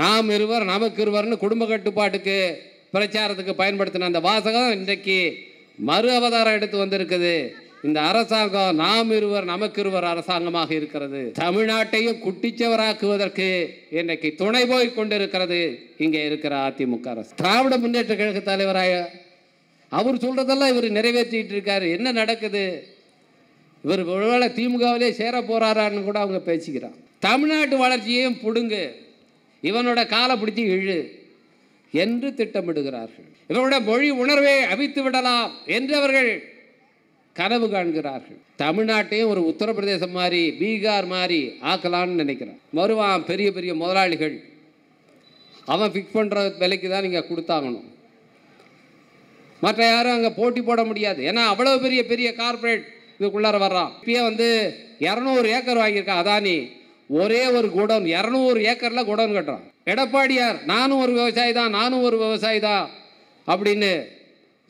நாம் இருவர் நமக்கு இருவர்னு குடும்ப கட்டுப்பாட்டுக்கு பிரச்சாரத்துக்கு பயன்படுத்தின அந்த வாசகம் இன்றைக்கு மறு அவதாரம் எடுத்து வந்திருக்குது இந்த அரசாங்கம் நாம் இருவர் நமக்கு இருவர் அரசாங்கமாக இருக்கிறது தமிழ்நாட்டையும் குட்டிச்சவராக்குவதற்கு இன்றைக்கு துணை போய் கொண்டிருக்கிறது இங்கே இருக்கிற அதிமுக அரசு திராவிட முன்னேற்ற கழக தலைவராக அவர் சொல்றதெல்லாம் இவர் நிறைவேற்றிட்டு இருக்காரு என்ன நடக்குது இவர் ஒருவேளை திமுகவிலே சேர போறாரான்னு கூட அவங்க பேசிக்கிறான் தமிழ்நாட்டு வளர்ச்சியையும் பிடுங்கு இவனோட காலை பிடிச்சி இழு என்று திட்டமிடுகிறார்கள் இவனோட மொழி உணர்வை அவித்து விடலாம் என்று அவர்கள் கனவு காண்கிறார்கள் தமிழ்நாட்டையும் ஒரு உத்தரப்பிரதேசம் மாதிரி பீகார் மாதிரி ஆக்கலான்னு நினைக்கிறான் வருவான் பெரிய பெரிய முதலாளிகள் அவன் ஃபிக்ஸ் பண்ணுற விலைக்கு தான் நீங்கள் கொடுத்தாங்கணும் மற்ற யாரும் அங்கே போட்டி போட முடியாது ஏன்னா அவ்வளோ பெரிய பெரிய கார்பரேட் இதுக்குள்ளார வர்றான் இப்பயே வந்து இரநூறு ஏக்கர் வாங்கியிருக்கான் அதானி ஒரே ஒரு குடோன் இரநூறு ஏக்கரில் குடோன் கட்டுறான் எடப்பாடியார் நானும் ஒரு விவசாயி தான் நானும் ஒரு விவசாயி தான் அப்படின்னு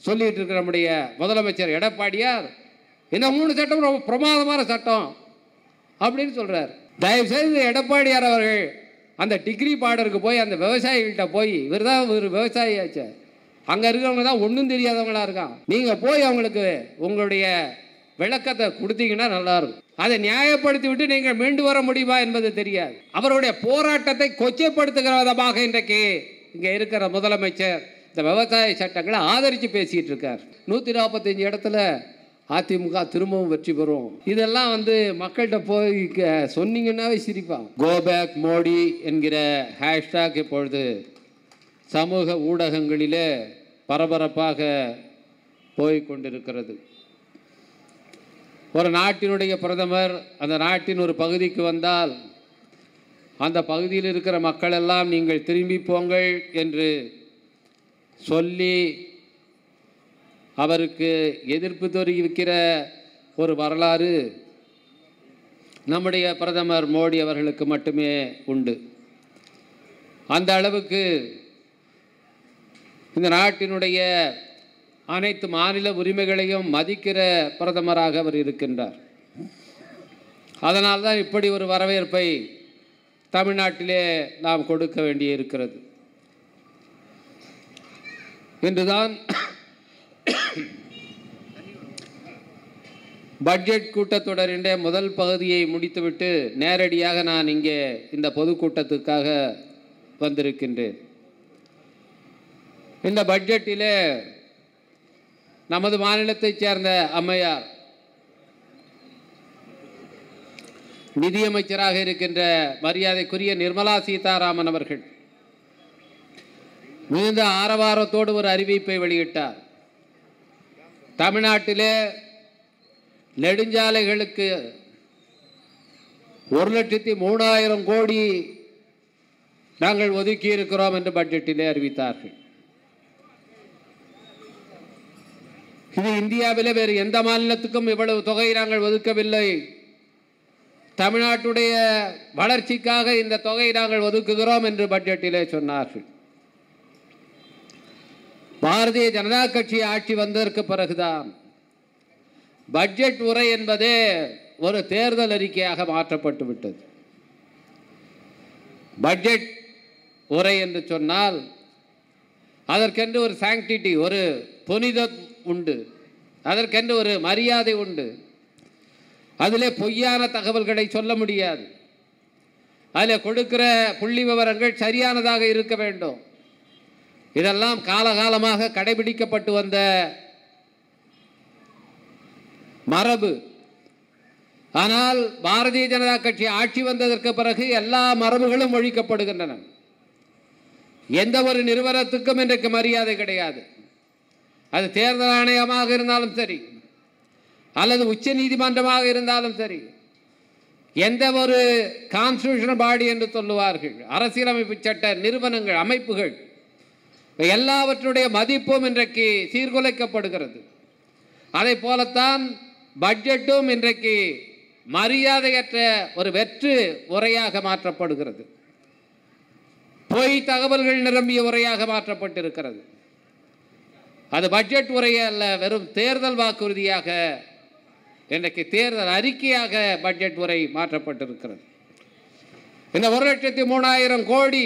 சொல்லிட்டு இருக்கிற நம்முடைய முதலமைச்சர் எடப்பாடியார் இந்த மூணு சட்டம் ரொம்ப பிரமாதமான சட்டம் அப்படின்னு சொல்கிறார் தயவுசெய்து எடப்பாடியார் அவர்கள் அந்த டிகிரி பாடருக்கு போய் அந்த விவசாயிகள்கிட்ட போய் இவர் தான் ஒரு விவசாயியாச்சு அங்கே இருக்கிறவங்க தான் ஒன்றும் தெரியாதவங்களாக இருக்கான் நீங்கள் போய் அவங்களுக்கு உங்களுடைய விளக்கத்தை கொடுத்தீங்கன்னா நல்லாயிருக்கும் அதை நியாயப்படுத்தி விட்டு நீங்கள் மீண்டு வர முடியுமா என்பது தெரியாது அவருடைய போராட்டத்தை கொச்சைப்படுத்துகிற விதமாக இன்றைக்கு இங்கே இருக்கிற முதலமைச்சர் இந்த விவசாய சட்டங்களை ஆதரித்து பேசிகிட்டு இருக்கார் நூற்றி நாற்பத்தஞ்சு இடத்துல அதிமுக திரும்பவும் வெற்றி பெறும் இதெல்லாம் வந்து மக்கள்கிட்ட போய் சொன்னீங்கன்னாவே சிரிப்பான் கோபேக் மோடி என்கிற ஹேஷ்டாக் இப்பொழுது சமூக ஊடகங்களிலே பரபரப்பாக போய் கொண்டிருக்கிறது ஒரு நாட்டினுடைய பிரதமர் அந்த நாட்டின் ஒரு பகுதிக்கு வந்தால் அந்த பகுதியில் இருக்கிற மக்கள் எல்லாம் நீங்கள் திரும்பி போங்கள் என்று சொல்லி அவருக்கு எதிர்ப்பு தெரிவிக்கிற ஒரு வரலாறு நம்முடைய பிரதமர் மோடி அவர்களுக்கு மட்டுமே உண்டு அந்த அளவுக்கு இந்த நாட்டினுடைய அனைத்து மாநில உரிமைகளையும் மதிக்கிற பிரதமராக அவர் இருக்கின்றார் அதனால்தான் இப்படி ஒரு வரவேற்பை தமிழ்நாட்டிலே நாம் கொடுக்க வேண்டியிருக்கிறது இன்றுதான் பட்ஜெட் கூட்டத்தொடரின் முதல் பகுதியை முடித்துவிட்டு நேரடியாக நான் இங்கே இந்த பொதுக்கூட்டத்துக்காக வந்திருக்கின்றேன் இந்த பட்ஜெட்டிலே நமது மாநிலத்தைச் சேர்ந்த அம்மையார் நிதியமைச்சராக இருக்கின்ற மரியாதைக்குரிய நிர்மலா சீதாராமன் அவர்கள் மிகுந்த ஆரவாரத்தோடு ஒரு அறிவிப்பை வெளியிட்டார் தமிழ்நாட்டிலே நெடுஞ்சாலைகளுக்கு ஒரு லட்சத்தி மூணாயிரம் கோடி நாங்கள் ஒதுக்கியிருக்கிறோம் என்று பட்ஜெட்டிலே அறிவித்தார்கள் இது இந்தியாவில் வேறு எந்த மாநிலத்துக்கும் இவ்வளவு தொகையை நாங்கள் ஒதுக்கவில்லை தமிழ்நாட்டுடைய வளர்ச்சிக்காக இந்த தொகையை நாங்கள் ஒதுக்குகிறோம் என்று பட்ஜெட்டிலே சொன்னார்கள் பாரதிய ஜனதா கட்சி ஆட்சி வந்ததற்கு பிறகுதான் பட்ஜெட் உரை என்பதே ஒரு தேர்தல் அறிக்கையாக மாற்றப்பட்டு விட்டது பட்ஜெட் உரை என்று சொன்னால் அதற்கென்று ஒரு சாங்டிட்டி ஒரு புனித உண்டு அதற்கென்று ஒரு மரியாதை உண்டு அதிலே பொய்யான தகவல்களை சொல்ல முடியாது அதில் கொடுக்கிற புள்ளி விவரங்கள் சரியானதாக இருக்க வேண்டும் இதெல்லாம் காலகாலமாக கடைபிடிக்கப்பட்டு வந்த மரபு ஆனால் பாரதிய ஜனதா கட்சி ஆட்சி வந்ததற்கு பிறகு எல்லா மரபுகளும் ஒழிக்கப்படுகின்றன எந்த ஒரு நிறுவனத்துக்கும் இன்றைக்கு மரியாதை கிடையாது அது தேர்தல் ஆணையமாக இருந்தாலும் சரி அல்லது உச்ச நீதிமன்றமாக இருந்தாலும் சரி எந்த ஒரு கான்ஸ்டியூஷன் பாடி என்று சொல்லுவார்கள் அரசியலமைப்பு சட்ட நிறுவனங்கள் அமைப்புகள் எல்லாவற்றுடைய மதிப்பும் இன்றைக்கு சீர்குலைக்கப்படுகிறது அதை போலத்தான் பட்ஜெட்டும் இன்றைக்கு மரியாதையற்ற ஒரு வெற்று உரையாக மாற்றப்படுகிறது பொய் தகவல்கள் நிரம்பிய உரையாக மாற்றப்பட்டிருக்கிறது அது பட்ஜெட் உரையே அல்ல வெறும் தேர்தல் வாக்குறுதியாக இன்றைக்கு தேர்தல் அறிக்கையாக பட்ஜெட் உரை மாற்றப்பட்டிருக்கிறது இந்த ஒரு லட்சத்தி மூணாயிரம் கோடி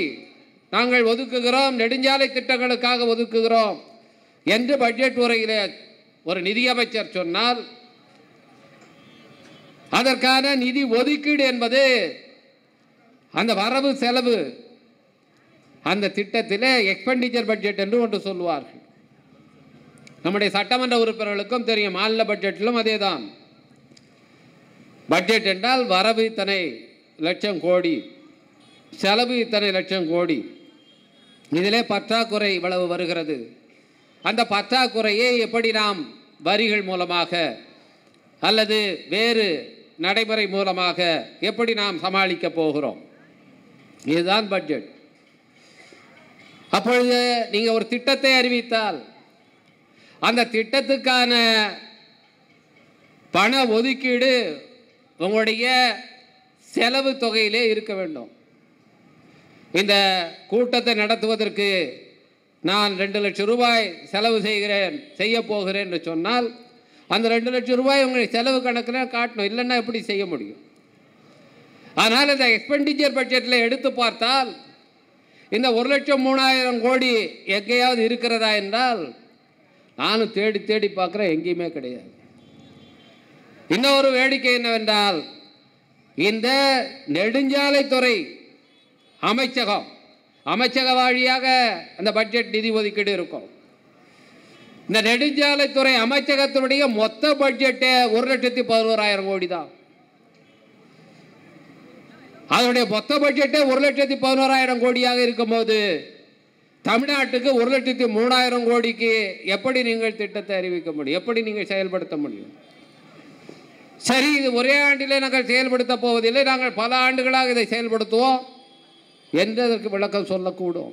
நாங்கள் ஒதுக்குகிறோம் நெடுஞ்சாலை திட்டங்களுக்காக ஒதுக்குகிறோம் என்று பட்ஜெட் உரையில் ஒரு நிதியமைச்சர் சொன்னால் அதற்கான நிதி ஒதுக்கீடு என்பது அந்த வரவு செலவு அந்த திட்டத்தில் எக்ஸ்பெண்டிச்சர் பட்ஜெட் என்று ஒன்று சொல்லுவார்கள் நம்முடைய சட்டமன்ற உறுப்பினர்களுக்கும் தெரியும் மாநில பட்ஜெட்டிலும் அதே தான் பட்ஜெட் என்றால் வரவு இத்தனை லட்சம் கோடி செலவு இத்தனை லட்சம் கோடி இதிலே பற்றாக்குறை இவ்வளவு வருகிறது அந்த பற்றாக்குறையை எப்படி நாம் வரிகள் மூலமாக அல்லது வேறு நடைமுறை மூலமாக எப்படி நாம் சமாளிக்க போகிறோம் இதுதான் பட்ஜெட் அப்பொழுது நீங்கள் ஒரு திட்டத்தை அறிவித்தால் அந்த திட்டத்துக்கான பண ஒதுக்கீடு உங்களுடைய செலவு தொகையிலே இருக்க வேண்டும் இந்த கூட்டத்தை நடத்துவதற்கு நான் ரெண்டு லட்சம் ரூபாய் செலவு செய்கிறேன் செய்ய போகிறேன் என்று சொன்னால் அந்த ரெண்டு லட்சம் ரூபாய் உங்களுடைய செலவு கணக்கில் காட்டணும் இல்லைன்னா எப்படி செய்ய முடியும் அதனால் இந்த எக்ஸ்பெண்டிச்சர் பட்ஜெட்டில் எடுத்து பார்த்தால் இந்த ஒரு லட்சம் மூணாயிரம் கோடி எங்கேயாவது இருக்கிறதா என்றால் நானும் தேடி தேடி பார்க்குறேன் எங்கேயுமே கிடையாது இன்னொரு வேடிக்கை என்னவென்றால் இந்த நெடுஞ்சாலைத்துறை அமைச்சகம் அமைச்சக வாழியாக அந்த பட்ஜெட் நிதி ஒதுக்கீடு இருக்கும் இந்த நெடுஞ்சாலைத்துறை அமைச்சகத்தினுடைய மொத்த பட்ஜெட்டே ஒரு லட்சத்தி பதினோராயிரம் கோடி தான் அதனுடைய மொத்த பட்ஜெட்டே ஒரு லட்சத்தி பதினோராயிரம் கோடியாக இருக்கும்போது தமிழ்நாட்டுக்கு ஒரு லட்சத்தி மூணாயிரம் கோடிக்கு எப்படி நீங்கள் திட்டத்தை அறிவிக்க முடியும் எப்படி நீங்கள் செயல்படுத்த முடியும் சரி இது ஒரே ஆண்டிலே நாங்கள் செயல்படுத்த போவதில்லை நாங்கள் பல ஆண்டுகளாக இதை செயல்படுத்துவோம் என்றதற்கு விளக்கம் சொல்லக்கூடும்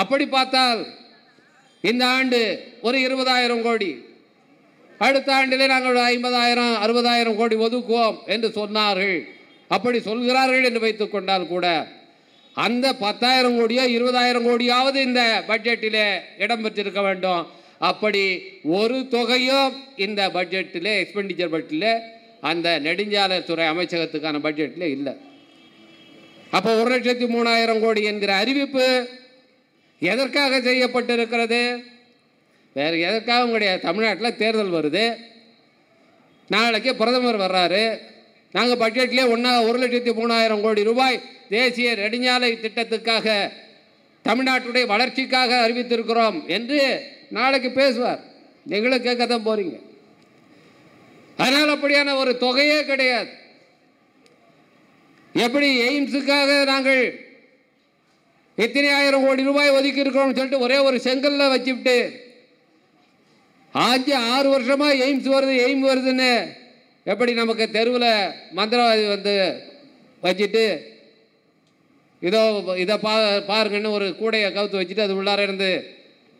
அப்படி பார்த்தால் இந்த ஆண்டு ஒரு இருபதாயிரம் கோடி அடுத்த ஆண்டிலே நாங்கள் ஐம்பதாயிரம் அறுபதாயிரம் கோடி ஒதுக்குவோம் என்று சொன்னார்கள் அப்படி சொல்கிறார்கள் என்று கொண்டால் கூட அந்த பத்தாயிரம் கோடியோ இருபதாயிரம் கோடியாவது இந்த பட்ஜெட்டில் இடம்பெற்றிருக்க வேண்டும் அப்படி ஒரு தொகையும் இந்த பட்ஜெட்டில் எக்ஸ்பெண்டிச்சர் பட்ஜெட்டில் அந்த நெடுஞ்சாலைத்துறை அமைச்சகத்துக்கான பட்ஜெட்டில் இல்லை அப்போ ஒரு லட்சத்தி மூணாயிரம் கோடி என்கிற அறிவிப்பு எதற்காக செய்யப்பட்டிருக்கிறது வேறு எதற்காகவும் கிடையாது தமிழ்நாட்டில் தேர்தல் வருது நாளைக்கு பிரதமர் வர்றாரு நாங்கள் பட்ஜெட்லேயே ஒன்றா ஒரு லட்சத்தி மூணாயிரம் கோடி ரூபாய் தேசிய நெடுஞ்சாலை திட்டத்துக்காக தமிழ்நாட்டுடைய வளர்ச்சிக்காக அறிவித்திருக்கிறோம் என்று நாளைக்கு பேசுவார் நீங்களும் கேட்க தான் போகிறீங்க அதனால் அப்படியான ஒரு தொகையே கிடையாது எப்படி எய்ம்ஸுக்காக நாங்கள் எத்தனை ஆயிரம் கோடி ரூபாய் ஒதுக்கி இருக்கிறோம்னு சொல்லிட்டு ஒரே ஒரு செங்கல்ல வச்சுக்கிட்டு ஆச்சு ஆறு வருஷமாக எய்ம்ஸ் வருது எய்ம் வருதுன்னு எப்படி நமக்கு தெருவில் மந்திரவாதி வந்து வச்சுட்டு இதோ இதை பா பாருங்கன்னு ஒரு கூடையை கவுத்து வச்சுட்டு அது உள்ளார இருந்து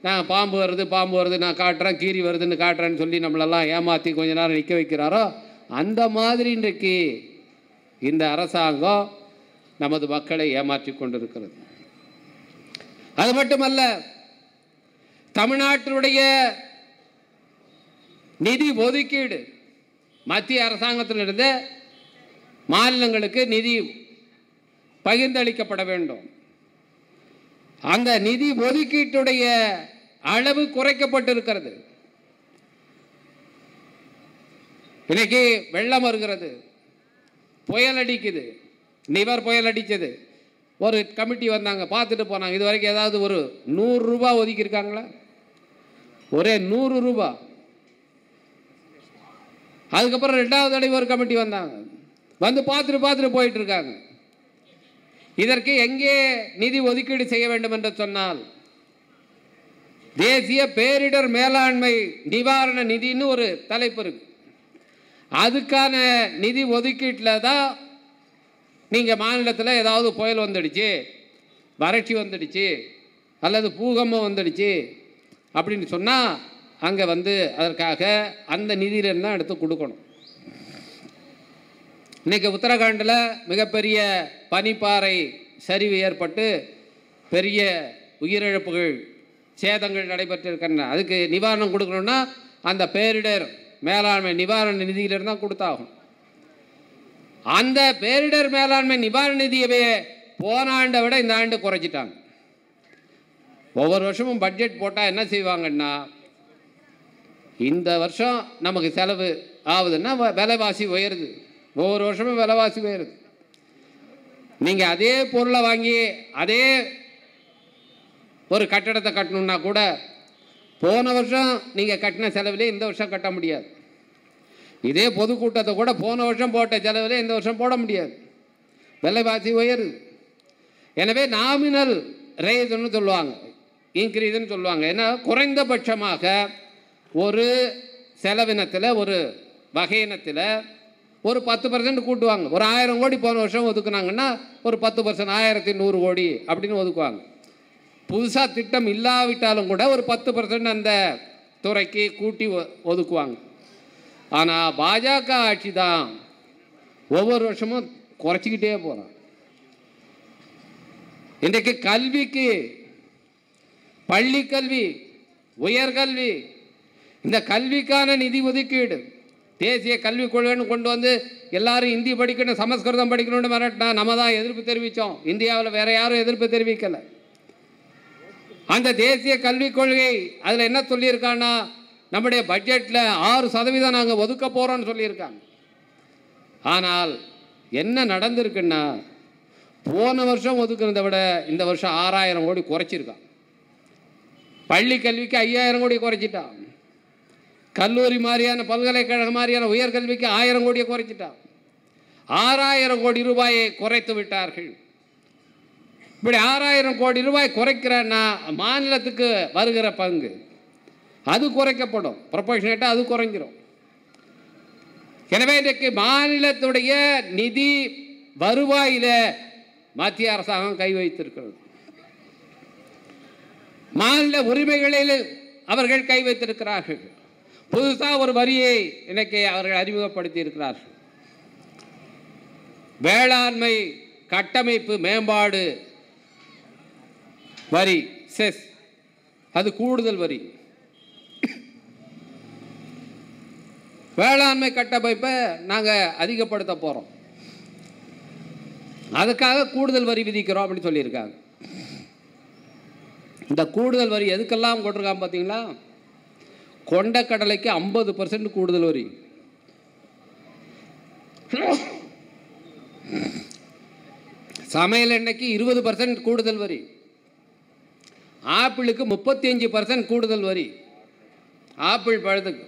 நான் பாம்பு வருது பாம்பு வருது நான் காட்டுறேன் கீரி வருதுன்னு காட்டுறேன்னு சொல்லி நம்மளெல்லாம் ஏமாற்றி கொஞ்ச நேரம் நிற்க வைக்கிறாரோ அந்த மாதிரி இன்றைக்கு இந்த அரசாங்கம் நமது மக்களை ஏமாற்றி கொண்டிருக்கிறது அது மட்டுமல்ல தமிழ்நாட்டினுடைய நிதி ஒதுக்கீடு மத்திய அரசாங்கத்திலிருந்து மாநிலங்களுக்கு நிதி பகிர்ந்தளிக்கப்பட வேண்டும் அந்த நிதி ஒதுக்கீட்டுடைய அளவு குறைக்கப்பட்டிருக்கிறது இன்னைக்கு வெள்ளம் வருகிறது புயல் அடிக்குது நிவர் புயல் அடித்தது ஒரு கமிட்டி வந்தாங்க பார்த்துட்டு போனாங்க இது வரைக்கும் ஏதாவது ஒரு நூறுரூபா ஒதுக்கியிருக்காங்களா ஒரே நூறு ரூபாய் அதுக்கப்புறம் ரெண்டாவது தடவை ஒரு கமிட்டி வந்தாங்க வந்து பார்த்துட்டு பார்த்துட்டு போயிட்டுருக்காங்க இதற்கு எங்கே நிதி ஒதுக்கீடு செய்ய வேண்டும் என்று சொன்னால் தேசிய பேரிடர் மேலாண்மை நிவாரண நிதின்னு ஒரு தலைப்பு இருக்கு அதுக்கான நிதி ஒதுக்கீட்டில் தான் நீங்கள் மாநிலத்தில் ஏதாவது புயல் வந்துடுச்சு வறட்சி வந்துடுச்சு அல்லது பூகம்பம் வந்துடுச்சு அப்படின்னு சொன்னால் அங்கே வந்து அதற்காக அந்த நிதியிலேருந்து தான் எடுத்து கொடுக்கணும் இன்றைக்கி உத்தரகாண்டில் மிகப்பெரிய பனிப்பாறை சரிவு ஏற்பட்டு பெரிய உயிரிழப்புகள் சேதங்கள் நடைபெற்றிருக்கின்றன அதுக்கு நிவாரணம் கொடுக்கணும்னா அந்த பேரிடர் மேலாண்மை நிவாரண நிதியிலிருந்து தான் கொடுத்தாகும் அந்த பேரிடர் மேலாண்மை நிவாரண நிதியவே போன ஆண்டை விட இந்த ஆண்டு குறைச்சிட்டாங்க ஒவ்வொரு வருஷமும் பட்ஜெட் போட்டால் என்ன செய்வாங்கன்னா இந்த வருஷம் நமக்கு செலவு ஆகுதுன்னா விலைவாசி உயருது ஒவ்வொரு வருஷமும் விலைவாசி உயருது நீங்கள் அதே பொருளை வாங்கி அதே ஒரு கட்டடத்தை கட்டணுன்னா கூட போன வருஷம் நீங்கள் கட்டின செலவில் இந்த வருஷம் கட்ட முடியாது இதே பொதுக்கூட்டத்தை கூட போன வருஷம் போட்ட செலவில் இந்த வருஷம் போட முடியாது விலைவாசி உயருது எனவே நாமினல் ரேதுன்னு சொல்லுவாங்க இன்க்ரீதுன்னு சொல்லுவாங்க ஏன்னா குறைந்தபட்சமாக ஒரு செலவினத்தில் ஒரு வகையினத்தில் ஒரு பத்து பர்சன்ட் கூட்டுவாங்க ஒரு ஆயிரம் கோடி போன வருஷம் ஒதுக்குனாங்கன்னா ஒரு பத்து பர்சன்ட் ஆயிரத்தி நூறு கோடி அப்படின்னு ஒதுக்குவாங்க புதுசாக திட்டம் இல்லாவிட்டாலும் கூட ஒரு பத்து பர்சன்ட் அந்த துறைக்கு கூட்டி ஒதுக்குவாங்க ஆனால் பாஜக ஆட்சி தான் ஒவ்வொரு வருஷமும் குறைச்சிக்கிட்டே போகிறான் இன்றைக்கு கல்விக்கு பள்ளி கல்வி உயர்கல்வி இந்த கல்விக்கான நிதி ஒதுக்கீடு தேசிய கல்விக் கொள்கைன்னு கொண்டு வந்து எல்லாரும் ஹிந்தி படிக்கணும் சமஸ்கிருதம் படிக்கணும்னு மிரட்டினா நம்ம தான் எதிர்ப்பு தெரிவித்தோம் இந்தியாவில் வேறு யாரும் எதிர்ப்பு தெரிவிக்கலை அந்த தேசிய கல்விக் கொள்கை அதில் என்ன சொல்லியிருக்காங்கன்னா நம்முடைய பட்ஜெட்டில் ஆறு சதவீதம் நாங்கள் ஒதுக்க போகிறோம்னு சொல்லியிருக்காங்க ஆனால் என்ன நடந்திருக்குன்னா போன வருஷம் ஒதுக்குனதை விட இந்த வருஷம் ஆறாயிரம் கோடி குறைச்சிருக்கான் பள்ளி கல்விக்கு ஐயாயிரம் கோடி குறைச்சிட்டான் கல்லூரி மாதிரியான பல்கலைக்கழக மாதிரியான உயர்கல்விக்கு ஆயிரம் கோடியை குறைச்சிட்டான் ஆறாயிரம் கோடி ரூபாயை குறைத்து விட்டார்கள் இப்படி ஆறாயிரம் கோடி ரூபாய் குறைக்கிறன்னா மாநிலத்துக்கு வருகிற பங்கு அது குறைக்கப்படும் ப்ரொபோஷனேட்டாக அது குறைஞ்சிரும் எனவே இன்றைக்கு மாநிலத்துடைய நிதி வருவாயில் மத்திய அரசாங்கம் கை வைத்திருக்கிறது மாநில உரிமைகளில் அவர்கள் கை வைத்திருக்கிறார்கள் புதுசாக ஒரு வரியை இன்னைக்கு அவர்கள் அறிமுகப்படுத்தி இருக்கிறார் வேளாண்மை கட்டமைப்பு மேம்பாடு வரி செஸ் அது கூடுதல் வரி வேளாண்மை கட்டமைப்பை நாங்கள் அதிகப்படுத்த போகிறோம் அதுக்காக கூடுதல் வரி விதிக்கிறோம் அப்படின்னு சொல்லியிருக்காங்க இந்த கூடுதல் வரி எதுக்கெல்லாம் கொண்டிருக்காங்க பார்த்தீங்களா கடலைக்கு ஐம்பது பர்சன்ட் கூடுதல் வரி சமையல் எண்ணெய்க்கு இருபது பர்சன்ட் கூடுதல் வரி ஆப்பிளுக்கு முப்பத்தி அஞ்சு பர்சன்ட் கூடுதல் வரி ஆப்பிள் பழத்துக்கு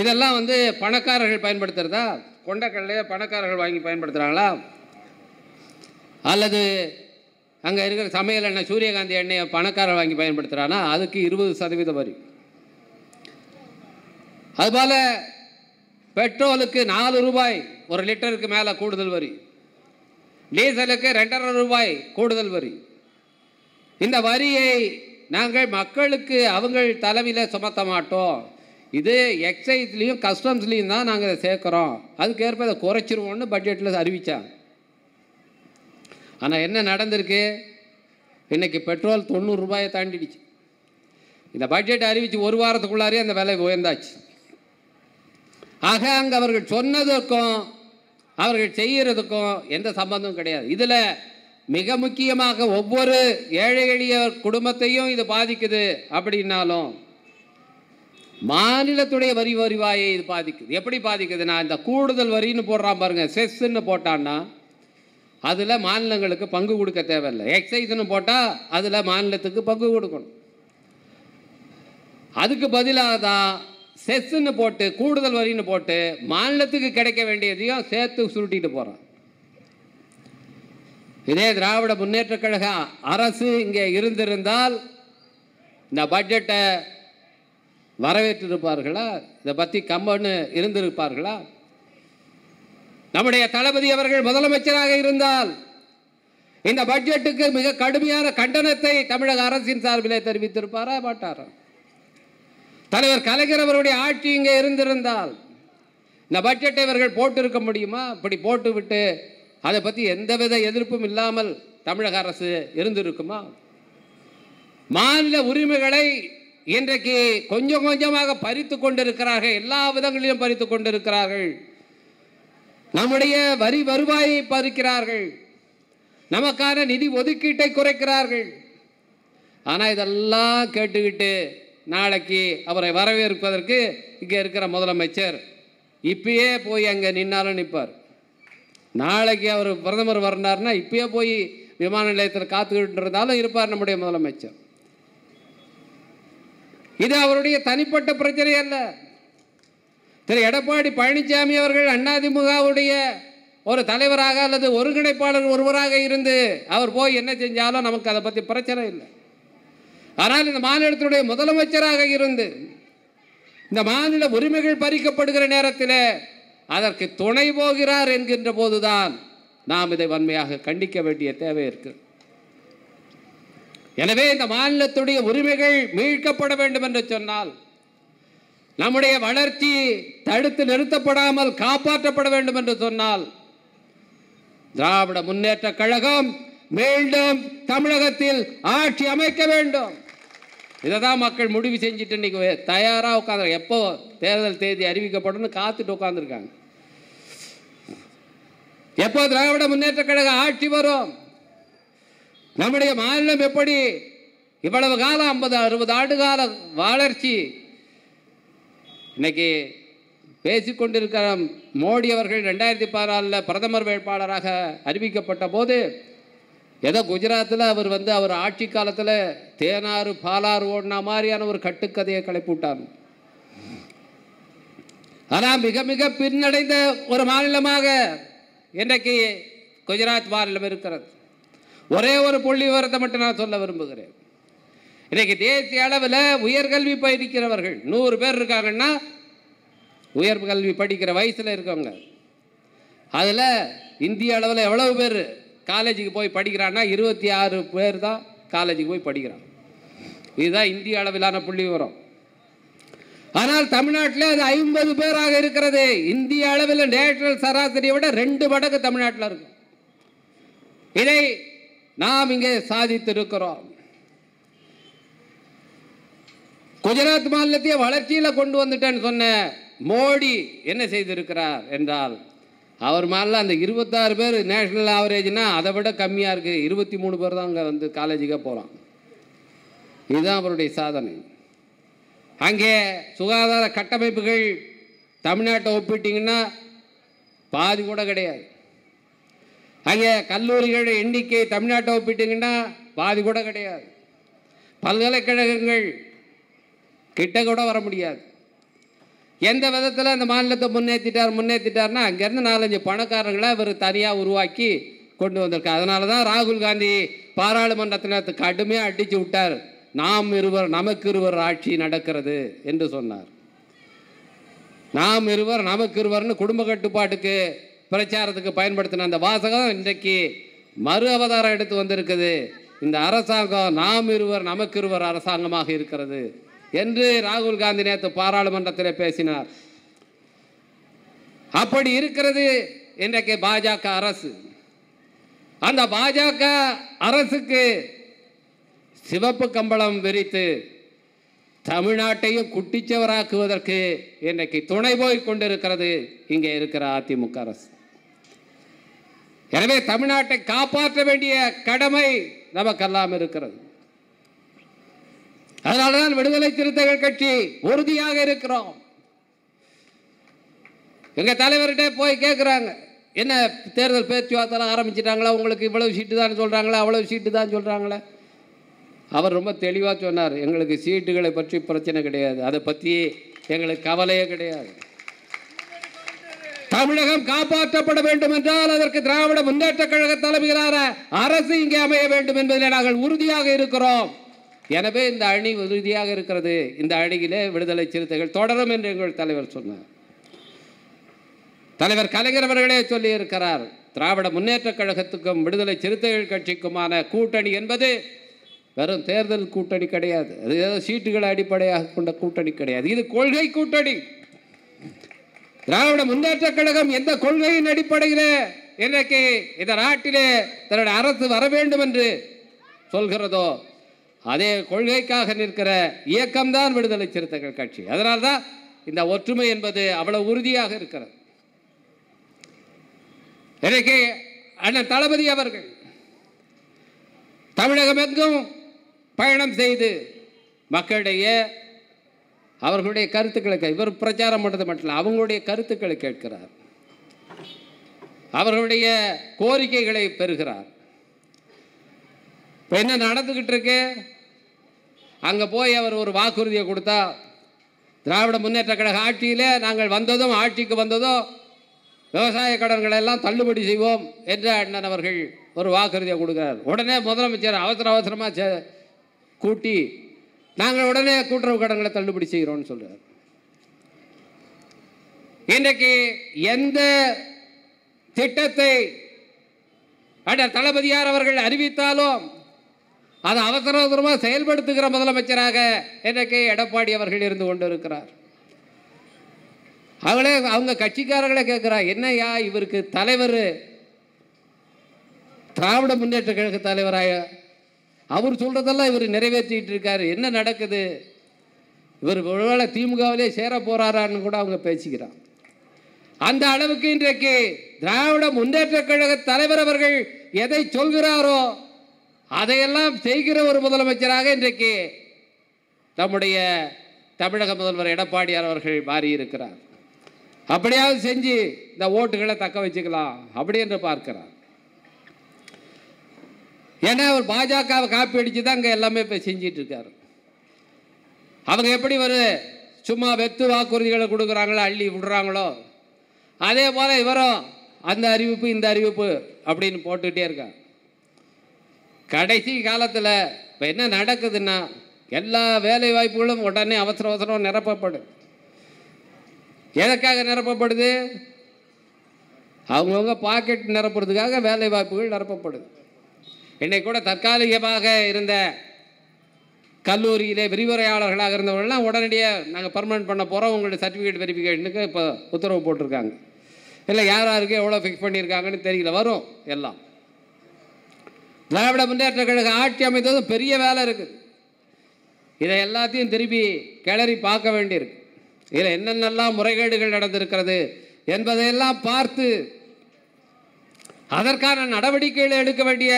இதெல்லாம் வந்து பணக்காரர்கள் பயன்படுத்துகிறதா கடலையை பணக்காரர்கள் வாங்கி பயன்படுத்துகிறாங்களா அல்லது அங்கே இருக்கிற சமையல் எண்ணெய் சூரியகாந்தி எண்ணெயை பணக்காரன் வாங்கி பயன்படுத்துகிறான்னா அதுக்கு இருபது சதவீத வரி அதுபோல் பெட்ரோலுக்கு நாலு ரூபாய் ஒரு லிட்டருக்கு மேலே கூடுதல் வரி டீசலுக்கு ரெண்டரை ரூபாய் கூடுதல் வரி இந்த வரியை நாங்கள் மக்களுக்கு அவங்கள் தலைமையில் சுமத்த மாட்டோம் இது எக்ஸைஸ்லேயும் கஸ்டம்ஸ்லேயும் தான் நாங்கள் சேர்க்குறோம் அதுக்கேற்ப இதை குறைச்சிருவோம்னு பட்ஜெட்டில் அறிவித்தாங்க ஆனால் என்ன நடந்திருக்கு இன்றைக்கி பெட்ரோல் தொண்ணூறு ரூபாயை தாண்டிடுச்சு இந்த பட்ஜெட் அறிவித்து ஒரு வாரத்துக்குள்ளாரே அந்த விலை உயர்ந்தாச்சு ஆக அங்கே அவர்கள் சொன்னதுக்கும் அவர்கள் செய்கிறதுக்கும் எந்த சம்பந்தமும் கிடையாது இதில் மிக முக்கியமாக ஒவ்வொரு ஏழை எளிய குடும்பத்தையும் இது பாதிக்குது அப்படின்னாலும் மாநிலத்துடைய வரி வருவாயை இது பாதிக்குது எப்படி பாதிக்குதுன்னா இந்த கூடுதல் வரின்னு போடுறான் பாருங்கள் செஸ்ன்னு போட்டான்னா அதில் மாநிலங்களுக்கு பங்கு கொடுக்க தேவையில்லை எக்ஸைஸ்னு போட்டால் அதில் மாநிலத்துக்கு பங்கு கொடுக்கணும் அதுக்கு பதிலாக தான் செஸ்ன்னு போட்டு கூடுதல் வரின்னு போட்டு மாநிலத்துக்கு கிடைக்க வேண்டியதையும் சேர்த்து சுருட்டிட்டு போகிறான் இதே திராவிட முன்னேற்றக் கழக அரசு இங்கே இருந்திருந்தால் இந்த பட்ஜெட்டை வரவேற்றிருப்பார்களா இதை பற்றி கம்மன்னு இருந்திருப்பார்களா நம்முடைய தளபதி அவர்கள் முதலமைச்சராக இருந்தால் இந்த பட்ஜெட்டுக்கு மிக கடுமையான கண்டனத்தை தமிழக அரசின் சார்பிலே தெரிவித்திருப்பாரா மாட்டாரா தலைவர் கலைஞர் அவருடைய ஆட்சி இங்கே இருந்திருந்தால் இந்த பட்ஜெட்டை இவர்கள் போட்டிருக்க முடியுமா இப்படி போட்டுவிட்டு அதை பற்றி எந்தவித எதிர்ப்பும் இல்லாமல் தமிழக அரசு இருந்திருக்குமா மாநில உரிமைகளை இன்றைக்கு கொஞ்சம் கொஞ்சமாக பறித்து கொண்டிருக்கிறார்கள் எல்லா விதங்களிலும் பறித்து கொண்டிருக்கிறார்கள் நம்முடைய வரி வருவாயை பறிக்கிறார்கள் நமக்கான நிதி ஒதுக்கீட்டை குறைக்கிறார்கள் ஆனால் இதெல்லாம் கேட்டுக்கிட்டு நாளைக்கு அவரை வரவேற்பதற்கு இங்கே இருக்கிற முதலமைச்சர் இப்பயே போய் அங்கே நின்னாலும் நிற்பார் நாளைக்கு அவர் பிரதமர் வரனார்னா இப்பயே போய் விமான நிலையத்தில் காத்துக்கிட்டு இருந்தாலும் இருப்பார் நம்முடைய முதலமைச்சர் இது அவருடைய தனிப்பட்ட பிரச்சனை அல்ல திரு எடப்பாடி பழனிசாமி அவர்கள் அண்ணாதிமுகவுடைய ஒரு தலைவராக அல்லது ஒருங்கிணைப்பாளர் ஒருவராக இருந்து அவர் போய் என்ன செஞ்சாலும் நமக்கு அதை பற்றி பிரச்சனை இல்லை ஆனால் இந்த மாநிலத்தினுடைய முதலமைச்சராக இருந்து இந்த மாநில உரிமைகள் பறிக்கப்படுகிற நேரத்தில் அதற்கு துணை போகிறார் என்கின்ற போதுதான் நாம் இதை வன்மையாக கண்டிக்க வேண்டிய தேவை இருக்கு எனவே இந்த மாநிலத்துடைய உரிமைகள் மீட்கப்பட வேண்டும் என்று சொன்னால் நம்முடைய வளர்ச்சி தடுத்து நிறுத்தப்படாமல் காப்பாற்றப்பட வேண்டும் என்று சொன்னால் திராவிட முன்னேற்ற கழகம் மீண்டும் தமிழகத்தில் ஆட்சி அமைக்க வேண்டும் இதை தான் மக்கள் முடிவு செஞ்சுட்டு இன்றைக்கி தயாராக உட்காந்து எப்போ தேர்தல் தேதி அறிவிக்கப்படும் காத்துட்டு உட்காந்துருக்காங்க எப்போ திராவிட முன்னேற்ற கழக ஆட்சி வரும் நம்முடைய மாநிலம் எப்படி இவ்வளவு காலம் ஐம்பது அறுபது ஆண்டு கால வளர்ச்சி இன்றைக்கி பேசிக்கொண்டிருக்கிற மோடி அவர்கள் ரெண்டாயிரத்தி பதினாலில் பிரதமர் வேட்பாளராக அறிவிக்கப்பட்ட போது ஏதோ குஜராத்தில் அவர் வந்து அவர் ஆட்சி காலத்தில் தேனாறு பாலாறு ஓடின மாதிரியான ஒரு கட்டுக்கதையை கிளப்பிவிட்டார் ஆனால் மிக மிக பின்னடைந்த ஒரு மாநிலமாக இன்றைக்கு குஜராத் மாநிலம் இருக்கிறது ஒரே ஒரு புள்ளி விவரத்தை மட்டும் நான் சொல்ல விரும்புகிறேன் இன்றைக்கி தேசிய அளவில் உயர்கல்வி படிக்கிறவர்கள் நூறு பேர் இருக்காங்கன்னா உயர் கல்வி படிக்கிற வயசில் இருக்கவங்க அதில் இந்திய அளவில் எவ்வளவு பேர் காலேஜுக்கு போய் படிக்கிறான்னா இருபத்தி ஆறு பேர் தான் காலேஜுக்கு போய் படிக்கிறான் இதுதான் இந்திய அளவிலான புள்ளி விவரம் ஆனால் தமிழ்நாட்டில் அது ஐம்பது பேராக இருக்கிறது இந்திய அளவில் நேஷனல் சராசரியை விட ரெண்டு மடங்கு தமிழ்நாட்டில் இருக்கும் இதை நாம் இங்கே சாதித்திருக்கிறோம் குஜராத் மாநிலத்தையே வளர்ச்சியில் கொண்டு வந்துட்டேன்னு சொன்ன மோடி என்ன செய்திருக்கிறார் என்றால் அவர் மாதிரிலாம் அந்த இருபத்தாறு பேர் நேஷ்னல் ஆவரேஜ்னால் அதை விட கம்மியாக இருக்குது இருபத்தி மூணு பேர் தான் அங்கே வந்து காலேஜுக்கே போகிறான் இதுதான் அவருடைய சாதனை அங்கே சுகாதார கட்டமைப்புகள் தமிழ்நாட்டை ஒப்பிட்டிங்கன்னா பாதி கூட கிடையாது அங்கே கல்லூரிகள் எண்ணிக்கை தமிழ்நாட்டை ஒப்பிட்டிங்கன்னா பாதி கூட கிடையாது பல்கலைக்கழகங்கள் கிட்ட கூட வர முடியாது எந்த விதத்தில் அந்த மாநிலத்தை முன்னேற்றிட்டார் முன்னேற்றிட்டார்னா அங்கேருந்து நாலஞ்சு பணக்காரங்களை அவர் தனியாக உருவாக்கி கொண்டு வந்திருக்கார் அதனால தான் ராகுல் காந்தி பாராளுமன்றத்தில் கடுமையாக அடித்து விட்டார் நாம் இருவர் நமக்கு இருவர் ஆட்சி நடக்கிறது என்று சொன்னார் நாம் இருவர் நமக்கு இருவர்னு குடும்ப கட்டுப்பாட்டுக்கு பிரச்சாரத்துக்கு பயன்படுத்தின அந்த வாசகம் இன்றைக்கு மறு அவதாரம் எடுத்து வந்திருக்குது இந்த அரசாங்கம் நாம் இருவர் நமக்கு இருவர் அரசாங்கமாக இருக்கிறது என்று ராகுல் காந்தி நேற்று பாராளுமன்றத்தில் பேசினார் அப்படி இருக்கிறது இன்றைக்கு பாஜக அரசு அந்த பாஜக அரசுக்கு சிவப்பு கம்பளம் விரித்து தமிழ்நாட்டையும் குட்டிச்சவராக்குவதற்கு இன்றைக்கு துணை போய் கொண்டிருக்கிறது இங்கே இருக்கிற அதிமுக அரசு எனவே தமிழ்நாட்டை காப்பாற்ற வேண்டிய கடமை நமக்கெல்லாம் இருக்கிறது அதனாலதான் விடுதலை சிறுத்தைகள் கட்சி உறுதியாக இருக்கிறோம் எங்க தலைவர்கிட்ட போய் கேட்குறாங்க என்ன தேர்தல் பேச்சுவார்த்தை ஆரம்பிச்சிட்டாங்களா உங்களுக்கு இவ்வளவு சீட்டு தான் சொல்கிறாங்களா அவ்வளவு சீட்டு தான் சொல்றாங்களா அவர் ரொம்ப தெளிவாக சொன்னார் எங்களுக்கு சீட்டுகளை பற்றி பிரச்சனை கிடையாது அதை பற்றி எங்களுக்கு கவலையே கிடையாது தமிழகம் காப்பாற்றப்பட வேண்டும் என்றால் அதற்கு திராவிட முன்னேற்ற கழக தலைமையிலான அரசு இங்கே அமைய வேண்டும் என்பதில் நாங்கள் உறுதியாக இருக்கிறோம் எனவே இந்த அணி உறுதியாக இருக்கிறது இந்த அணியிலே விடுதலை சிறுத்தைகள் தொடரும் என்று எங்கள் தலைவர் சொன்னார் தலைவர் கலைஞர் அவர்களே சொல்லியிருக்கிறார் திராவிட முன்னேற்றக் கழகத்துக்கும் விடுதலை சிறுத்தைகள் கட்சிக்குமான கூட்டணி என்பது வெறும் தேர்தல் கூட்டணி கிடையாது அது ஏதோ சீட்டுகளை அடிப்படையாக கொண்ட கூட்டணி கிடையாது இது கொள்கை கூட்டணி திராவிட முன்னேற்றக் கழகம் எந்த கொள்கையின் அடிப்படையில் இன்றைக்கு இந்த நாட்டிலே தன்னுடைய அரசு வர வேண்டும் என்று சொல்கிறதோ அதே கொள்கைக்காக நிற்கிற இயக்கம்தான் விடுதலை சிறுத்தைகள் கட்சி அதனால்தான் இந்த ஒற்றுமை என்பது அவ்வளவு உறுதியாக இருக்கிறது இன்றைக்கு அண்ணன் தளபதி அவர்கள் தமிழகம் எங்கும் பயணம் செய்து மக்களிடைய அவர்களுடைய கருத்துக்களை இவர் பிரச்சாரம் பண்ணுறது மட்டும் இல்லை அவங்களுடைய கருத்துக்களை கேட்கிறார் அவர்களுடைய கோரிக்கைகளை பெறுகிறார் இப்போ என்ன நடந்துக்கிட்டு இருக்கு அங்கே போய் அவர் ஒரு வாக்குறுதியை கொடுத்தா திராவிட முன்னேற்ற கழக ஆட்சியிலே நாங்கள் வந்ததும் ஆட்சிக்கு வந்ததும் விவசாய கடன்களை எல்லாம் தள்ளுபடி செய்வோம் என்று அண்ணன் அவர்கள் ஒரு வாக்குறுதியை கொடுக்குறார் உடனே முதலமைச்சர் அவசர அவசரமாக கூட்டி நாங்கள் உடனே கூட்டுறவு கடன்களை தள்ளுபடி செய்கிறோம்னு சொல்கிறார் இன்றைக்கு எந்த திட்டத்தை அட தளபதியார் அவர்கள் அறிவித்தாலும் அதை அவசர அவசரமாக செயல்படுத்துகிற முதலமைச்சராக இன்றைக்கு எடப்பாடி அவர்கள் இருந்து கொண்டிருக்கிறார் அவளே அவங்க கட்சிக்காரர்களே கேட்குறா என்னையா இவருக்கு தலைவர் திராவிட முன்னேற்ற கழக தலைவராக அவர் சொல்கிறதெல்லாம் இவர் நிறைவேற்றிட்டு இருக்காரு என்ன நடக்குது இவர் ஒருவேளை திமுகவிலே சேர போகிறாரான்னு கூட அவங்க பேசிக்கிறான் அந்த அளவுக்கு இன்றைக்கு திராவிட முன்னேற்ற கழக தலைவர் அவர்கள் எதை சொல்கிறாரோ அதையெல்லாம் செய்கிற ஒரு முதலமைச்சராக இன்றைக்கு நம்முடைய தமிழக முதல்வர் எடப்பாடியார் அவர்கள் மாறியிருக்கிறார் அப்படியாவது செஞ்சு இந்த ஓட்டுகளை தக்க வச்சுக்கலாம் அப்படி என்று பார்க்கிறார் ஏன்னா அவர் பாஜகவை காப்பி அடித்து தான் இங்கே எல்லாமே இப்போ செஞ்சிட்டு இருக்காரு அவங்க எப்படி ஒரு சும்மா வெத்து வாக்குறுதிகளை கொடுக்குறாங்களோ அள்ளி விடுறாங்களோ அதே போல் இவரும் அந்த அறிவிப்பு இந்த அறிவிப்பு அப்படின்னு போட்டுக்கிட்டே இருக்காங்க கடைசி காலத்தில் இப்போ என்ன நடக்குதுன்னா எல்லா வேலை வாய்ப்புகளும் உடனே அவசர அவசரம் நிரப்பப்படுது எதற்காக நிரப்பப்படுது அவங்கவுங்க பாக்கெட் நிரப்புறதுக்காக வேலை வாய்ப்புகள் நிரப்பப்படுது என்னை கூட தற்காலிகமாக இருந்த கல்லூரியிலே விரிவுரையாளர்களாக இருந்தவர்கள்லாம் உடனடியாக நாங்கள் பர்மனெண்ட் பண்ண போகிறோம் உங்களுடைய சர்டிஃபிகேட் வெரிஃபிகேஷனுக்கு இப்போ உத்தரவு போட்டிருக்காங்க இல்லை யார் யாருக்கு எவ்வளோ ஃபிக்ஸ் பண்ணியிருக்காங்கன்னு தெரியல வரும் எல்லாம் திராவிட முன்னேற்ற கழகம் ஆட்சி அமைத்ததும் பெரிய வேலை இருக்குது இதை எல்லாத்தையும் திருப்பி கிளறி பார்க்க வேண்டியிருக்கு இதில் என்னென்னலாம் முறைகேடுகள் நடந்திருக்கிறது என்பதையெல்லாம் பார்த்து அதற்கான நடவடிக்கைகளை எடுக்க வேண்டிய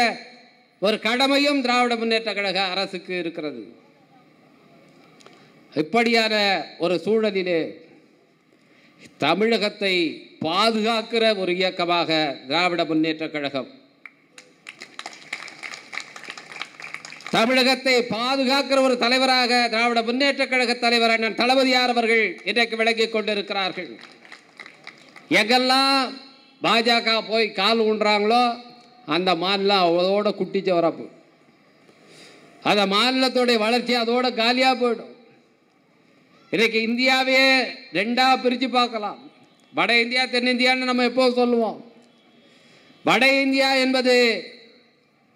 ஒரு கடமையும் திராவிட முன்னேற்ற கழக அரசுக்கு இருக்கிறது இப்படியான ஒரு சூழலிலே தமிழகத்தை பாதுகாக்கிற ஒரு இயக்கமாக திராவிட முன்னேற்ற கழகம் தமிழகத்தை பாதுகாக்கிற ஒரு தலைவராக திராவிட முன்னேற்ற கழக தலைவர் அண்ணன் தளபதியார் அவர்கள் இன்றைக்கு விளங்கிக் கொண்டிருக்கிறார்கள் எங்கெல்லாம் பாஜக போய் கால் ஊன்றாங்களோ அந்த மாநிலம் அதோட குட்டிச்சு வரப்பு அந்த மாநிலத்துடைய வளர்ச்சி அதோட காலியாக போயிடும் இன்றைக்கு இந்தியாவே ரெண்டாக பிரித்து பார்க்கலாம் வட இந்தியா தென்னிந்தியான்னு நம்ம எப்போ சொல்லுவோம் வட இந்தியா என்பது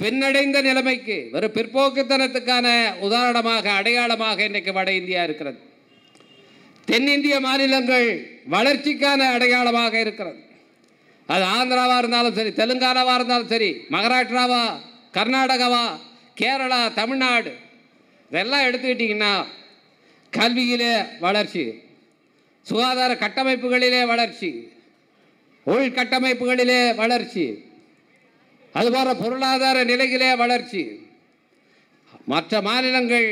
பின்னடைந்த நிலைமைக்கு ஒரு பிற்போக்குத்தனத்துக்கான உதாரணமாக அடையாளமாக இன்றைக்கு வட இந்தியா இருக்கிறது தென்னிந்திய மாநிலங்கள் வளர்ச்சிக்கான அடையாளமாக இருக்கிறது அது ஆந்திராவாக இருந்தாலும் சரி தெலுங்கானாவாக இருந்தாலும் சரி மகாராஷ்டிராவா கர்நாடகாவா கேரளா தமிழ்நாடு இதெல்லாம் எடுத்துக்கிட்டிங்கன்னா கல்வியிலே வளர்ச்சி சுகாதார கட்டமைப்புகளிலே வளர்ச்சி உள்கட்டமைப்புகளிலே வளர்ச்சி அதுபோல பொருளாதார நிலையிலே வளர்ச்சி மற்ற மாநிலங்கள்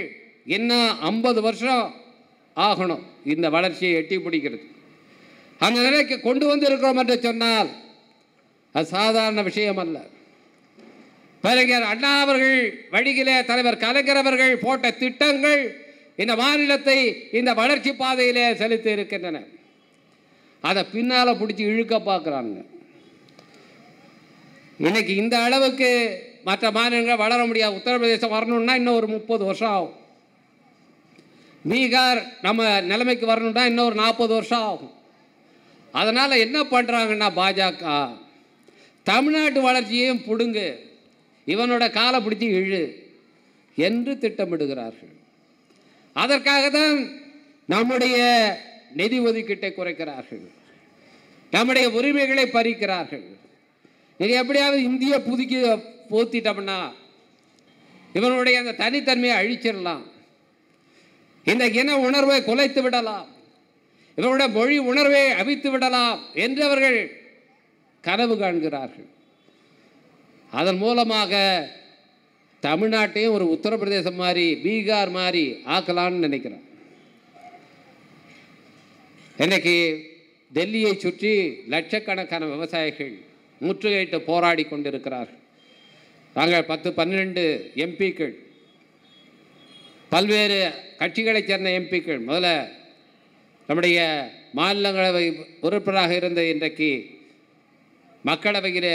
இன்னும் ஐம்பது வருஷம் ஆகணும் இந்த வளர்ச்சியை எட்டி பிடிக்கிறது அந்த நிலைக்கு கொண்டு வந்திருக்கிறோம் என்று சொன்னால் அது சாதாரண விஷயம் அல்ல பேரறிஞர் அண்ணா அவர்கள் வழியிலே தலைவர் கலைஞர் அவர்கள் போட்ட திட்டங்கள் இந்த மாநிலத்தை இந்த வளர்ச்சி பாதையிலே செலுத்தி இருக்கின்றன அதை பின்னால் பிடிச்சி இழுக்க பார்க்குறாங்க இன்னைக்கு இந்த அளவுக்கு மற்ற மாநிலங்கள் வளர முடியாது உத்தரப்பிரதேசம் வரணும்னா இன்னும் ஒரு முப்பது வருஷம் ஆகும் பீகார் நம்ம நிலைமைக்கு வரணும்னா இன்னும் ஒரு நாற்பது வருஷம் ஆகும் அதனால் என்ன பண்ணுறாங்கன்னா பாஜக தமிழ்நாட்டு வளர்ச்சியையும் பிடுங்கு இவனோட காலை பிடிச்சி இழு என்று திட்டமிடுகிறார்கள் அதற்காக தான் நம்முடைய நிதி ஒதுக்கீட்டை குறைக்கிறார்கள் நம்முடைய உரிமைகளை பறிக்கிறார்கள் இது எப்படியாவது இந்திய புதுக்கி போத்திட்டோம்னா இவனுடைய அந்த தனித்தன்மையை அழிச்சிடலாம் இந்த இன உணர்வை குலைத்து விடலாம் இவனுடைய மொழி உணர்வை அவித்து விடலாம் என்று அவர்கள் கனவு காண்கிறார்கள் அதன் மூலமாக தமிழ்நாட்டையும் ஒரு உத்தரப்பிரதேசம் மாதிரி பீகார் மாதிரி ஆக்கலான்னு நினைக்கிறான் இன்னைக்கு டெல்லியை சுற்றி லட்சக்கணக்கான விவசாயிகள் முற்றுகையிட்டு போராடி கொண்டிருக்கிறார் நாங்கள் பத்து பன்னிரெண்டு எம்பிக்கள் பல்வேறு கட்சிகளைச் சேர்ந்த எம்பிக்கள் முதல்ல நம்முடைய மாநிலங்களவை உறுப்பினராக இருந்த இன்றைக்கு மக்களவையிலே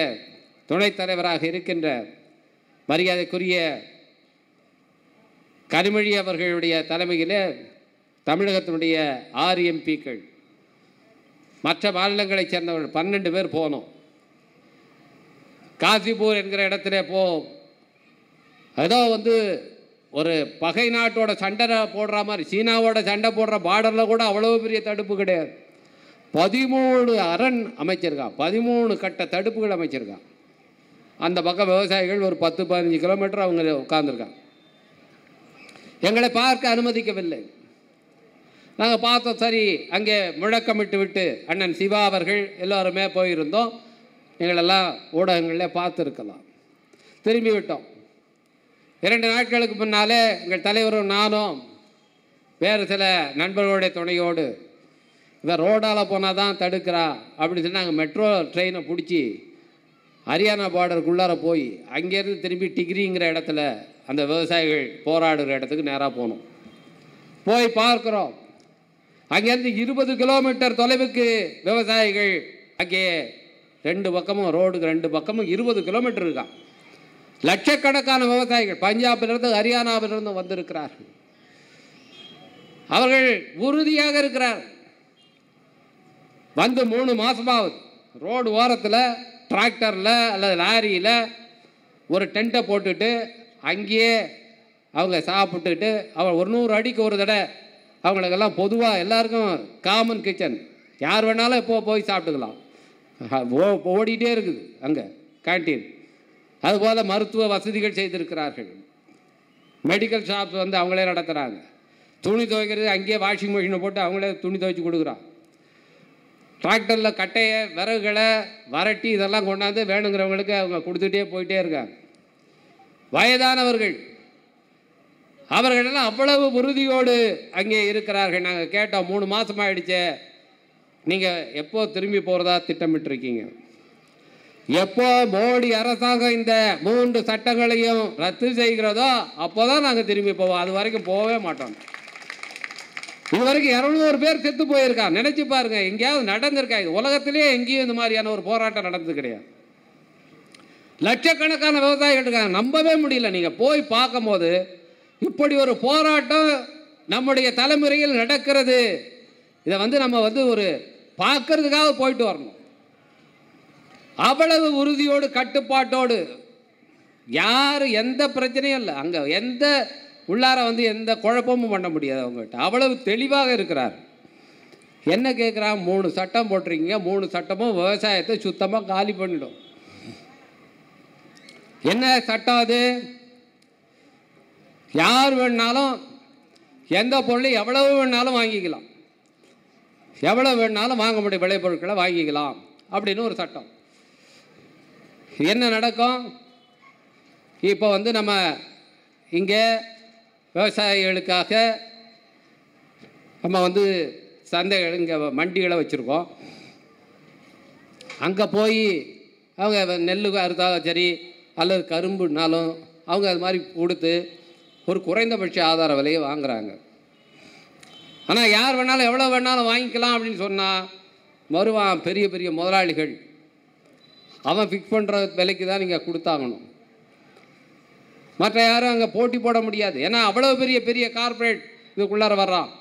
துணைத் தலைவராக இருக்கின்ற மரியாதைக்குரிய கருமொழி அவர்களுடைய தலைமையிலே தமிழகத்தினுடைய ஆறு எம்பிக்கள் மற்ற மாநிலங்களைச் சேர்ந்தவர்கள் பன்னெண்டு பேர் போனோம் காசிபூர் என்கிற இடத்துல போவோம் ஏதோ வந்து ஒரு பகை நாட்டோட சண்டை போடுற மாதிரி சீனாவோட சண்டை போடுற பார்டரில் கூட அவ்வளோ பெரிய தடுப்பு கிடையாது பதிமூணு அரண் அமைச்சிருக்கான் பதிமூணு கட்ட தடுப்புகள் அமைச்சிருக்கான் அந்த பக்கம் விவசாயிகள் ஒரு பத்து பதினஞ்சு கிலோமீட்டர் அவங்க உட்காந்துருக்காங்க எங்களை பார்க்க அனுமதிக்கவில்லை நாங்கள் பார்த்தோம் சரி அங்கே முழக்கமிட்டு விட்டு அண்ணன் சிவா அவர்கள் எல்லோருமே போயிருந்தோம் எங்களெல்லாம் ஊடகங்களில் பார்த்துருக்கலாம் திரும்பி விட்டோம் இரண்டு நாட்களுக்கு முன்னாலே எங்கள் தலைவரும் நானும் வேறு சில நண்பர்களுடைய துணையோடு இந்த ரோடால் போனால் தான் தடுக்கிறா அப்படின்னு சொல்லி நாங்கள் மெட்ரோ ட்ரெயினை பிடிச்சி ஹரியானா பார்டருக்குள்ளார போய் அங்கேருந்து திரும்பி டிகிரிங்கிற இடத்துல அந்த விவசாயிகள் போராடுகிற இடத்துக்கு நேராக போனோம் போய் பார்க்குறோம் அங்கேருந்து இருபது கிலோமீட்டர் தொலைவுக்கு விவசாயிகள் அங்கே ரெண்டு பக்கமும் ரோடுக்கு ரெண்டு பக்கமும் இருபது கிலோமீட்டர் இருக்கான் லட்சக்கணக்கான விவசாயிகள் பஞ்சாபிலிருந்து ஹரியானாவிலிருந்து வந்திருக்கிறார்கள் அவர்கள் உறுதியாக இருக்கிறார் வந்து மூணு மாதமாகுது ரோடு ஓரத்தில் டிராக்டரில் அல்லது லாரியில் ஒரு டென்ட்டை போட்டுட்டு அங்கேயே அவங்க சாப்பிட்டுட்டு அவன் ஒரு நூறு அடிக்கு ஒரு தடவை அவங்களுக்கெல்லாம் பொதுவாக எல்லாருக்கும் காமன் கிச்சன் யார் வேணாலும் இப்போ போய் சாப்பிட்டுக்கலாம் ஓடிட்டே இருக்குது அங்கே கேன்டீன் அதுபோல் மருத்துவ வசதிகள் செய்திருக்கிறார்கள் மெடிக்கல் ஷாப் வந்து அவங்களே நடத்துகிறாங்க துணி துவைக்கிறது அங்கேயே வாஷிங் மிஷினை போட்டு அவங்களே துணி துவைச்சி கொடுக்குறான் டிராக்டரில் கட்டையை விறகுகளை வரட்டி இதெல்லாம் கொண்டாந்து வேணுங்கிறவங்களுக்கு அவங்க கொடுத்துட்டே போயிட்டே இருக்காங்க வயதானவர்கள் அவர்களெல்லாம் அவ்வளவு உறுதியோடு அங்கே இருக்கிறார்கள் நாங்கள் கேட்டோம் மூணு மாதம் ஆகிடுச்சே நீங்கள் எப்போ திரும்பி போகிறதா திட்டமிட்டிருக்கீங்க எப்போ மோடி அரசாங்கம் இந்த மூன்று சட்டங்களையும் ரத்து செய்கிறதோ அப்போ தான் நாங்கள் திரும்பி போவோம் அது வரைக்கும் போகவே மாட்டோம் இது வரைக்கும் இரநூறு பேர் செத்து போயிருக்கா நினச்சி பாருங்க எங்கேயாவது நடந்திருக்கா உலகத்திலேயே எங்கேயும் இந்த மாதிரியான ஒரு போராட்டம் நடந்தது கிடையாது லட்சக்கணக்கான விவசாயிகள் இருக்காங்க நம்பவே முடியல நீங்கள் போய் பார்க்கும்போது இப்படி ஒரு போராட்டம் நம்முடைய தலைமுறையில் நடக்கிறது இதை வந்து நம்ம வந்து ஒரு பார்க்கறதுக்காக போயிட்டு வரணும் அவ்வளவு உறுதியோடு கட்டுப்பாட்டோடு யார் எந்த பிரச்சனையும் இல்லை அங்கே எந்த உள்ளார வந்து எந்த குழப்பமும் பண்ண முடியாது அவங்ககிட்ட அவ்வளவு தெளிவாக இருக்கிறார் என்ன கேட்குறா மூணு சட்டம் போட்டிருக்கீங்க மூணு சட்டமும் விவசாயத்தை சுத்தமாக காலி பண்ணிடும் என்ன சட்டம் அது யார் வேணாலும் எந்த பொருளை எவ்வளவு வேணாலும் வாங்கிக்கலாம் எவ்வளோ வேணாலும் வாங்க முடியும் விளைபொருட்களை வாங்கிக்கலாம் அப்படின்னு ஒரு சட்டம் என்ன நடக்கும் இப்போ வந்து நம்ம இங்கே விவசாயிகளுக்காக நம்ம வந்து சந்தைகள் இங்கே மண்டிகளை வச்சுருக்கோம் அங்கே போய் அவங்க நெல் அறுத்தாலும் சரி அல்லது கரும்புனாலும் அவங்க அது மாதிரி கொடுத்து ஒரு குறைந்தபட்ச ஆதார விலையை வாங்குகிறாங்க ஆனால் யார் வேணாலும் எவ்வளோ வேணாலும் வாங்கிக்கலாம் அப்படின்னு சொன்னால் வருவான் பெரிய பெரிய முதலாளிகள் அவன் ஃபிக்ஸ் பண்ணுற விலைக்கு தான் நீங்கள் கொடுத்தாகணும் மற்ற யாரும் அங்கே போட்டி போட முடியாது ஏன்னா அவ்வளோ பெரிய பெரிய கார்பரேட் இதுக்குள்ளார வர்றான்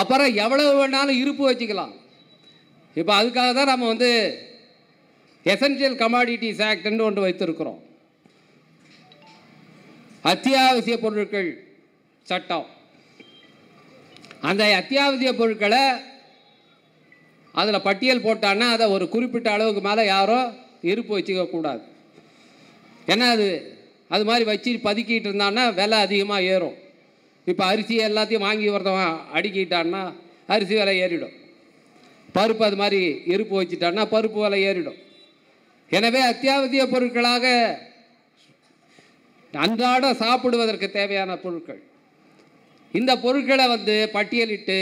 அப்புறம் எவ்வளவு வேணாலும் இருப்பு வச்சுக்கலாம் இப்போ அதுக்காக தான் நம்ம வந்து எசென்ஷியல் கமாடிட்டிஸ் ஆக்ட்ன்னு ஒன்று வைத்திருக்கிறோம் அத்தியாவசிய பொருட்கள் சட்டம் அந்த அத்தியாவசிய பொருட்களை அதில் பட்டியல் போட்டான்னா அதை ஒரு குறிப்பிட்ட அளவுக்கு மேலே யாரோ இருப்பு வச்சுக்கக்கூடாது ஏன்னா அது அது மாதிரி வச்சு பதுக்கிட்டு இருந்தான்னா விலை அதிகமாக ஏறும் இப்போ அரிசி எல்லாத்தையும் வாங்கி வரதவன் அடுக்கிட்டான்னா அரிசி விலை ஏறிடும் பருப்பு அது மாதிரி இருப்பு வச்சுட்டான்னா பருப்பு விலை ஏறிடும் எனவே அத்தியாவசிய பொருட்களாக அன்றாட சாப்பிடுவதற்கு தேவையான பொருட்கள் இந்த பொருட்களை வந்து பட்டியலிட்டு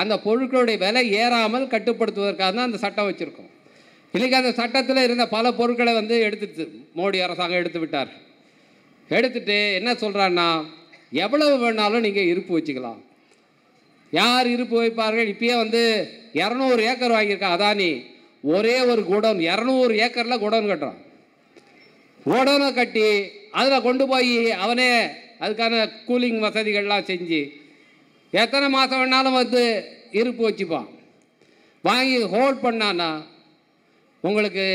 அந்த பொருட்களுடைய விலை ஏறாமல் கட்டுப்படுத்துவதற்காக தான் அந்த சட்டம் வச்சுருக்கோம் இன்றைக்கி அந்த சட்டத்தில் இருந்த பல பொருட்களை வந்து எடுத்துட்டு மோடி அரசாங்கம் எடுத்து விட்டார் எடுத்துட்டு என்ன சொல்கிறான்னா எவ்வளவு வேணாலும் நீங்கள் இருப்பு வச்சுக்கலாம் யார் இருப்பு வைப்பார்கள் இப்பயே வந்து இரநூறு ஏக்கர் வாங்கியிருக்கா அதானி ஒரே ஒரு குடோன் இரநூறு ஏக்கரில் குடோன் கட்டுறான் குடோனை கட்டி அதில் கொண்டு போய் அவனே அதுக்கான கூலிங் வசதிகள்லாம் செஞ்சு எத்தனை மாதம் வேணாலும் வந்து இருப்பு வச்சுப்பான் வாங்கி ஹோல்ட் பண்ணான்னா உங்களுக்கு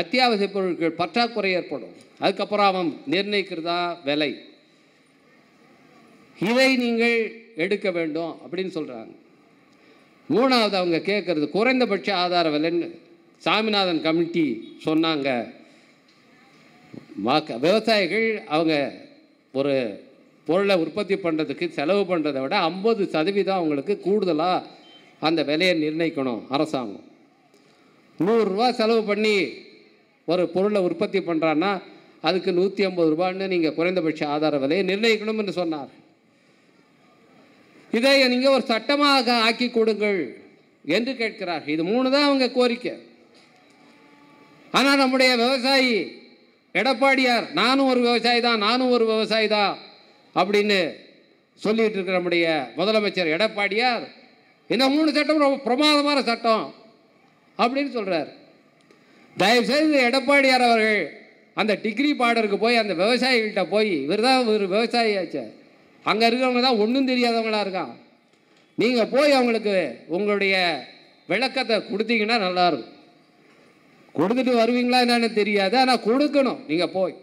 அத்தியாவசிய பொருட்கள் பற்றாக்குறை ஏற்படும் அதுக்கப்புறம் அவன் நிர்ணயிக்கிறதா விலை இதை நீங்கள் எடுக்க வேண்டும் அப்படின்னு சொல்கிறாங்க மூணாவது அவங்க கேட்குறது குறைந்தபட்ச ஆதார விலைன்னு சாமிநாதன் கமிட்டி சொன்னாங்க விவசாயிகள் அவங்க ஒரு பொருளை உற்பத்தி பண்ணுறதுக்கு செலவு பண்ணுறதை விட ஐம்பது சதவீதம் அவங்களுக்கு கூடுதலாக அந்த விலையை நிர்ணயிக்கணும் அரசாங்கம் நூறுரூவா செலவு பண்ணி ஒரு பொருளை உற்பத்தி பண்ணுறான்னா அதுக்கு நூற்றி ஐம்பது ரூபான்னு நீங்கள் குறைந்தபட்ச ஆதார விலையை நிர்ணயிக்கணும்னு சொன்னார் இதை நீங்கள் ஒரு சட்டமாக ஆக்கி கொடுங்கள் என்று கேட்கிறார்கள் இது மூணு தான் அவங்க கோரிக்கை ஆனால் நம்முடைய விவசாயி எடப்பாடியார் நானும் ஒரு விவசாயி தான் நானும் ஒரு விவசாயி தான் அப்படின்னு சொல்லிட்டு இருக்கிற நம்முடைய முதலமைச்சர் எடப்பாடியார் இந்த மூணு சட்டம் ரொம்ப பிரமாதமான சட்டம் அப்படின்னு சொல்கிறார் தயவுசெய்து எடப்பாடியார் அவர்கள் அந்த டிகிரி பாடருக்கு போய் அந்த விவசாயிகள்கிட்ட போய் இவர் தான் ஒரு விவசாயியாச்சு அங்கே இருக்கிறவங்க தான் ஒன்றும் தெரியாதவங்களாக இருக்கான் நீங்கள் போய் அவங்களுக்கு உங்களுடைய விளக்கத்தை கொடுத்தீங்கன்னா நல்லாயிருக்கும் கொடுத்துட்டு வருவீங்களா என்னன்னு தெரியாது ஆனால் கொடுக்கணும் நீங்கள் போய்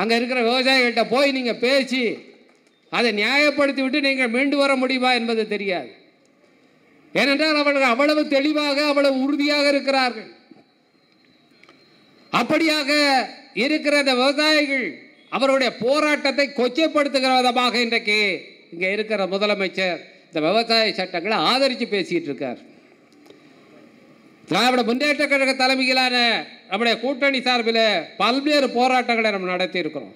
அங்கே இருக்கிற விவசாயிகள்கிட்ட போய் நீங்கள் பேசி அதை நியாயப்படுத்தி விட்டு நீங்கள் மீண்டு வர முடியுமா என்பது தெரியாது ஏனென்றால் அவர்கள் அவ்வளவு தெளிவாக அவ்வளவு உறுதியாக இருக்கிறார்கள் அப்படியாக இருக்கிற அந்த விவசாயிகள் அவருடைய போராட்டத்தை கொச்சைப்படுத்துகிற விதமாக இன்றைக்கு இங்கே இருக்கிற முதலமைச்சர் இந்த விவசாய சட்டங்களை ஆதரித்து பேசிகிட்டு இருக்கார் திராவிட முன்னேற்ற கழக தலைமையிலான நம்முடைய கூட்டணி சார்பில் பல்வேறு போராட்டங்களை நம்ம நடத்தி இருக்கிறோம்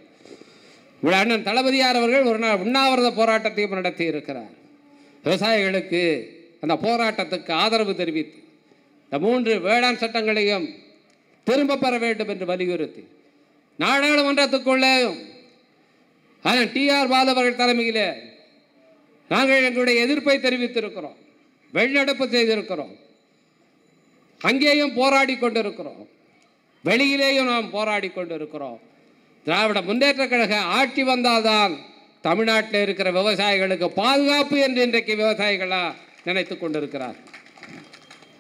இவ்வளோ அண்ணன் தளபதியார் அவர்கள் ஒரு நாள் உண்ணாவிரத போராட்டத்தையும் நடத்தி இருக்கிறார் விவசாயிகளுக்கு அந்த போராட்டத்துக்கு ஆதரவு தெரிவித்து இந்த மூன்று வேளாண் சட்டங்களையும் திரும்ப பெற வேண்டும் என்று வலியுறுத்தி நாடாளுமன்றத்துக்குள்ளே ஆனால் டிஆர் பாலு அவர்கள் தலைமையில் நாங்கள் எங்களுடைய எதிர்ப்பை தெரிவித்திருக்கிறோம் வெளிநடப்பு செய்திருக்கிறோம் அங்கேயும் போராடி கொண்டிருக்கிறோம் வெளியிலேயும் நாம் போராடி கொண்டிருக்கிறோம் திராவிட முன்னேற்ற கழக ஆட்சி வந்தால்தான் தமிழ்நாட்டில் இருக்கிற விவசாயிகளுக்கு பாதுகாப்பு என்று இன்றைக்கு விவசாயிகளாக நினைத்து கொண்டிருக்கிறார்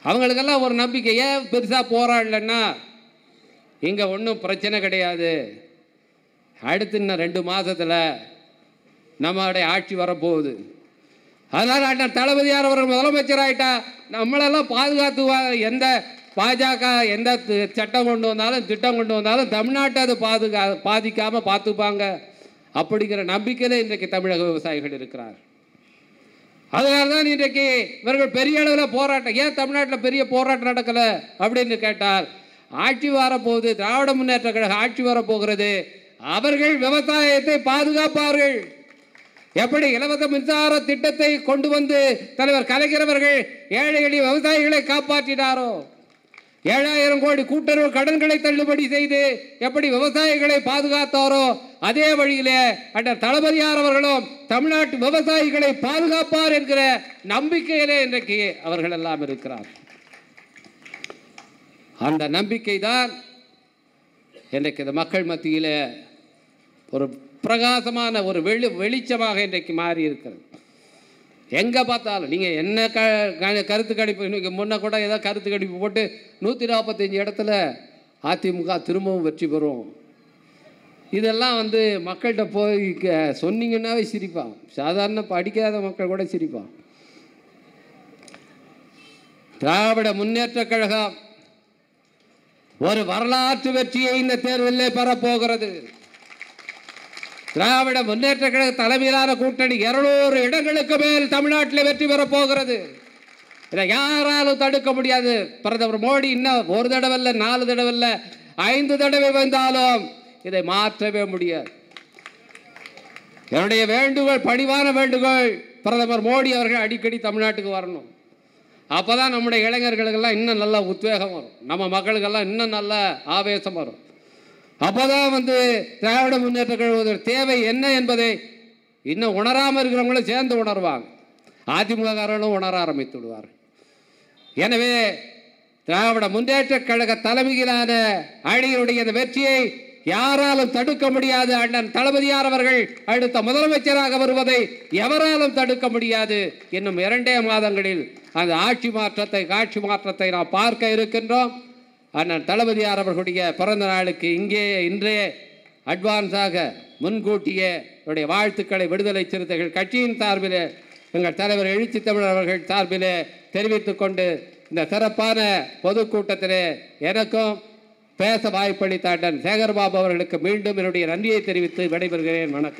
அவங்களுக்கெல்லாம் ஒரு நம்பிக்கை ஏன் பெருசாக போராடலன்னா இங்கே ஒன்றும் பிரச்சனை கிடையாது அடுத்து இன்னும் ரெண்டு மாதத்தில் நம்மளுடைய ஆட்சி வரப்போகுது அதனால் அண்ணன் தளபதியார் அவர்கள் முதலமைச்சர் ஆகிட்டா நம்மளெல்லாம் பாதுகாத்து எந்த பாஜக எந்த சட்டம் கொண்டு வந்தாலும் திட்டம் கொண்டு வந்தாலும் தமிழ்நாட்டை அது பாதுகா பாதிக்காமல் பார்த்துப்பாங்க அப்படிங்கிற நம்பிக்கையில் இன்றைக்கு தமிழக விவசாயிகள் இருக்கிறார் அதனால தான் இன்றைக்கு இவர்கள் பெரிய அளவில் போராட்டம் ஏன் தமிழ்நாட்டில் பெரிய போராட்டம் நடக்கலை அப்படின்னு கேட்டால் ஆட்சி வரப்போகுது திராவிட முன்னேற்ற கழக ஆட்சி வரப்போகிறது அவர்கள் விவசாயத்தை பாதுகாப்பார்கள் எப்படி இலவச மின்சார திட்டத்தை கொண்டு வந்து தலைவர் கலைஞரவர்கள் ஏழை எளிய விவசாயிகளை காப்பாற்றினாரோ ஏழாயிரம் கோடி கூட்டுறவு கடன்களை தள்ளுபடி செய்து எப்படி விவசாயிகளை பாதுகாத்தாரோ அதே வழியிலே அண்ணன் தளபதியார் அவர்களும் தமிழ்நாட்டு விவசாயிகளை பாதுகாப்பார் என்கிற நம்பிக்கையிலே இன்றைக்கு அவர்கள் எல்லாம் இருக்கிறார் அந்த நம்பிக்கை தான் இன்றைக்கு இந்த மக்கள் மத்தியில் ஒரு பிரகாசமான ஒரு வெளி வெளிச்சமாக இன்றைக்கு மாறி இருக்கிறது எங்கே பார்த்தாலும் நீங்கள் என்ன க கருத்து கணிப்பு இன்றைக்கி முன்னே கூட ஏதோ கருத்து கணிப்பு போட்டு நூற்றி நாற்பத்தஞ்சு இடத்துல அதிமுக திரும்பவும் வெற்றி பெறும் இதெல்லாம் வந்து மக்கள்கிட்ட போய் சொன்னீங்கன்னாவே சிரிப்பான் சாதாரண படிக்காத மக்கள் கூட சிரிப்பான் திராவிட முன்னேற்ற கழகம் ஒரு வரலாற்று வெற்றியை இந்த தேர்தலில் பெறப்போகிறது திராவிட முன்னேற்ற கழக தலைமையிலான கூட்டணி இருநூறு இடங்களுக்கு மேல் தமிழ்நாட்டில் வெற்றி பெறப் போகிறது இதை யாராலும் தடுக்க முடியாது பிரதமர் மோடி இன்னும் ஒரு தடவை இல்லை நாலு தடவை இல்லை ஐந்து தடவை வந்தாலும் இதை மாற்றவே முடியாது என்னுடைய வேண்டுகோள் பணிவான வேண்டுகோள் பிரதமர் மோடி அவர்கள் அடிக்கடி தமிழ்நாட்டுக்கு வரணும் அப்போ தான் நம்முடைய இளைஞர்களுக்கெல்லாம் இன்னும் நல்லா உத்வேகம் வரும் நம்ம மக்களுக்கெல்லாம் இன்னும் நல்ல ஆவேசம் வரும் அப்போதான் வந்து திராவிட முன்னேற்ற கழகத்தின் தேவை என்ன என்பதை இன்னும் உணராமல் இருக்கிறவங்களும் சேர்ந்து உணர்வாங்க அதிமுககாரர்களும் உணர ஆரம்பித்து விடுவார் எனவே திராவிட முன்னேற்ற கழக தலைமையிலான அணியினுடைய இந்த வெற்றியை யாராலும் தடுக்க முடியாது அண்ணன் தளபதியார் அவர்கள் அடுத்த முதலமைச்சராக வருவதை எவராலும் தடுக்க முடியாது இன்னும் இரண்டே மாதங்களில் அந்த ஆட்சி மாற்றத்தை காட்சி மாற்றத்தை நாம் பார்க்க இருக்கின்றோம் ஆனால் தளபதியார் அவர்களுடைய பிறந்த நாளுக்கு இங்கே இன்றைய அட்வான்ஸாக முன்கூட்டியே என்னுடைய வாழ்த்துக்களை விடுதலை சிறுத்தைகள் கட்சியின் சார்பில் எங்கள் தலைவர் எழுச்சி தமிழர் அவர்கள் சார்பில் தெரிவித்து கொண்டு இந்த சிறப்பான பொதுக்கூட்டத்தில் எனக்கும் பேச வாய்ப்பளித்த அண்ணன் சேகர்பாபு அவர்களுக்கு மீண்டும் என்னுடைய நன்றியை தெரிவித்து விடைபெறுகிறேன் வணக்கம்